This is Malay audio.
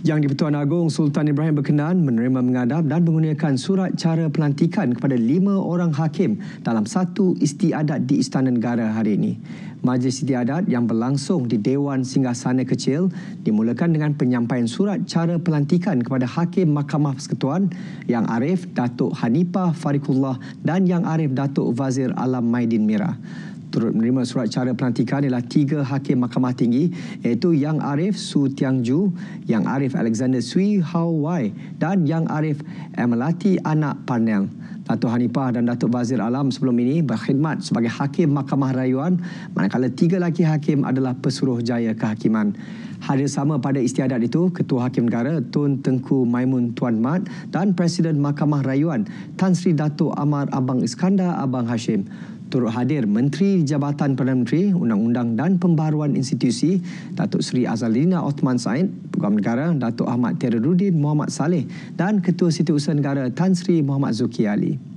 Yang di-Pertuan Agong Sultan Ibrahim berkenan menerima mengadap dan menggunakan surat cara pelantikan kepada lima orang hakim dalam satu istiadat di Istana Negara hari ini. Majlis istiadat yang berlangsung di Dewan Singgasana Kecil dimulakan dengan penyampaian surat cara pelantikan kepada Hakim Mahkamah Persekutuan Yang Arif Datuk Hanifah Farikullah dan Yang Arif Datuk Wazir Alam Maidin Mira turut menerima surat cara pelantikan ialah tiga hakim mahkamah tinggi iaitu Yang Arif Su Tiang Ju, Yang Arif Alexander Sui Hau Wai dan Yang Arif Emelati Anak Panel. Datuk Hanipah dan Datuk Bazir Alam sebelum ini berkhidmat sebagai hakim Mahkamah Rayuan manakala tiga lelaki hakim adalah pesuruh jaya kehakiman. Hadir sama pada istiadat itu Ketua Hakim Negara Tun Tengku Maimun Tuan Mat dan Presiden Mahkamah Rayuan Tan Sri Datuk Amar Abang Iskandar Abang Hashim turut hadir Menteri Jabatan Perdana Menteri, Undang-Undang dan Pembaruan Institusi, Datuk Seri Azalina Osman Said, Sukan Negara Datuk Ahmad Tiruddin Muhammad Saleh dan Ketua Situ Usaha Negara Tan Sri Muhammad Zuki Ali.